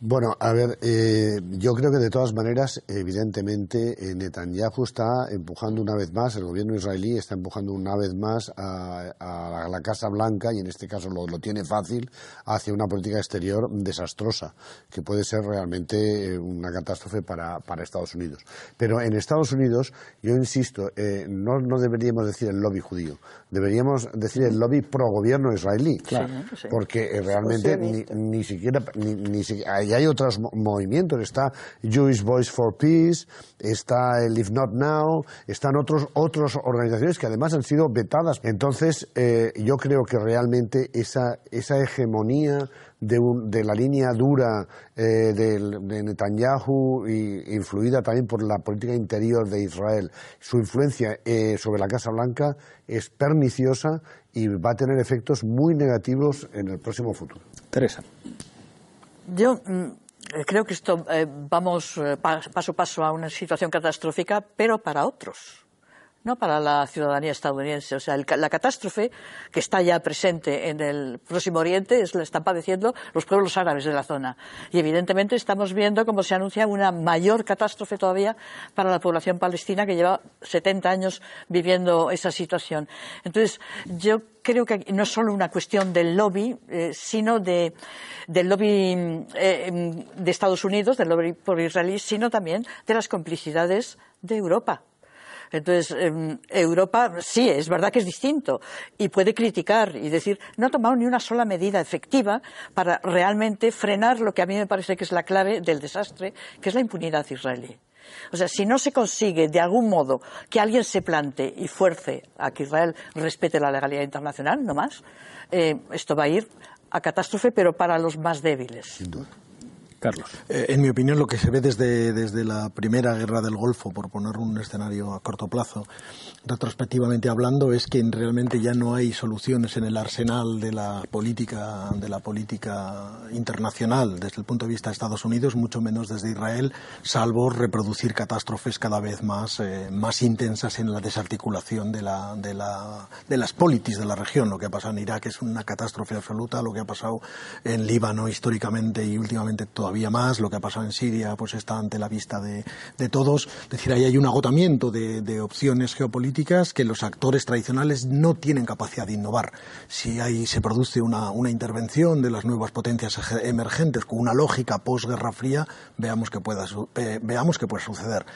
bueno, a ver, eh, yo creo que de todas maneras, evidentemente, eh, Netanyahu está empujando una vez más, el gobierno israelí está empujando una vez más a, la Casa Blanca, y en este caso lo, tiene fácil, hacia una política exterior desastrosa, que puede ser realmente eh, una catástrofe para, Estados Unidos. Pero en Estados Unidos, yo insisto, no, deberíamos decir el lobby judío, deberíamos decir el lobby pro gobierno israelí, claro, porque realmente pues este. ni, siquiera... Ni, ni siquiera hay y hay otros movimientos, está Jewish Voice for Peace, está el If Not Now, están otros, otras organizaciones que además han sido vetadas. Entonces, eh, yo creo que realmente esa, esa hegemonía de, la línea dura eh, de, Netanyahu, y, influida también por la política interior de Israel, su influencia eh, sobre la Casa Blanca es perniciosa y va a tener efectos muy negativos en el próximo futuro. Teresa. Yo mm, creo que esto eh, vamos eh, paso a paso a una situación catastrófica, pero para otros. ¿no? para la ciudadanía estadounidense. O sea, la catástrofe que está ya presente en el Próximo Oriente es la están padeciendo los pueblos árabes de la zona. Y evidentemente estamos viendo cómo se anuncia una mayor catástrofe todavía para la población palestina que lleva 70 años viviendo esa situación. Entonces, yo creo que no es solo una cuestión del lobby, eh, sino del lobby eh, de Estados Unidos, del lobby por israelí, sino también de las complicidades de Europa. Entonces, em, Europa sí, es verdad que es distinto y puede criticar y decir, no ha tomado ni una sola medida efectiva para realmente frenar lo que a mí me parece que es la clave del desastre, que es la impunidad israelí. O sea, si no se consigue de algún modo que alguien se plante y fuerce a que Israel respete la legalidad internacional, no más, eh, esto va a ir a catástrofe, pero para los más débiles. Carlos. Eh, en mi opinión, lo que se ve desde, desde la primera guerra del Golfo, por poner un escenario a corto plazo, retrospectivamente hablando, es que realmente ya no hay soluciones en el arsenal de la política, de la política internacional desde el punto de vista de Estados Unidos, mucho menos desde Israel, salvo reproducir catástrofes cada vez más, eh, más intensas en la desarticulación de, la, de, la, de las politis de la región. Lo que ha pasado en Irak es una catástrofe absoluta, lo que ha pasado en Líbano históricamente y últimamente todo todavía más, lo que ha pasado en Siria pues está ante la vista de, de todos. Es decir, ahí hay un agotamiento de, opciones geopolíticas que los actores tradicionales no tienen capacidad de innovar. Si ahí se produce una, intervención de las nuevas potencias emergentes con una lógica posguerra fría, veamos que, pueda, eh, veamos puede suceder.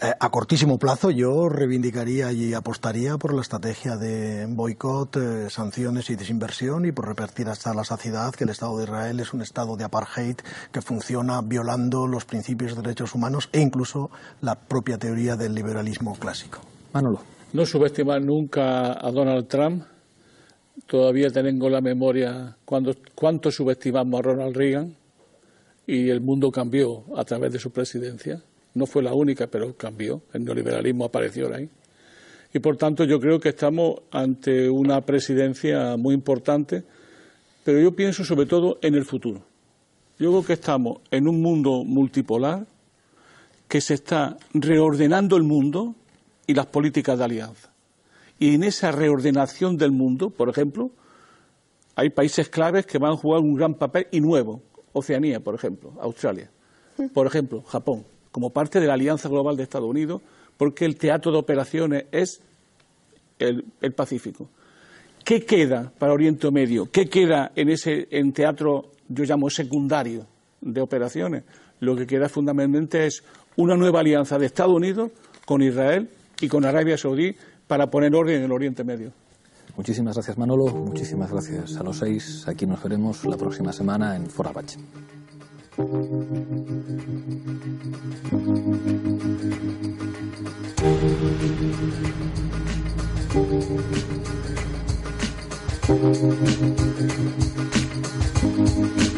Eh, a cortísimo plazo yo reivindicaría y apostaría por la estrategia de boicot, eh, sanciones y desinversión y por repetir hasta la saciedad que el Estado de Israel es un Estado de apartheid que funciona violando los principios de derechos humanos e incluso la propia teoría del liberalismo clásico. Manolo. No subestimar nunca a Donald Trump. Todavía tengo la memoria cuando, cuánto subestimamos a Ronald Reagan y el mundo cambió a través de su presidencia. No fue la única, pero cambió. El neoliberalismo apareció ahí. Y por tanto yo creo que estamos ante una presidencia muy importante, pero yo pienso sobre todo en el futuro. Yo creo que estamos en un mundo multipolar que se está reordenando el mundo y las políticas de alianza. Y en esa reordenación del mundo, por ejemplo, hay países claves que van a jugar un gran papel y nuevo. Oceanía, por ejemplo, Australia, por ejemplo, Japón, como parte de la Alianza Global de Estados Unidos, porque el teatro de operaciones es el, Pacífico. ¿Qué queda para Oriente Medio? ¿Qué queda en ese en teatro yo llamo secundario de operaciones. Lo que queda fundamentalmente es una nueva alianza de Estados Unidos con Israel y con Arabia Saudí para poner orden en el Oriente Medio. Muchísimas gracias Manolo, muchísimas gracias a los seis. Aquí nos veremos la próxima semana en Forabach. Thank you.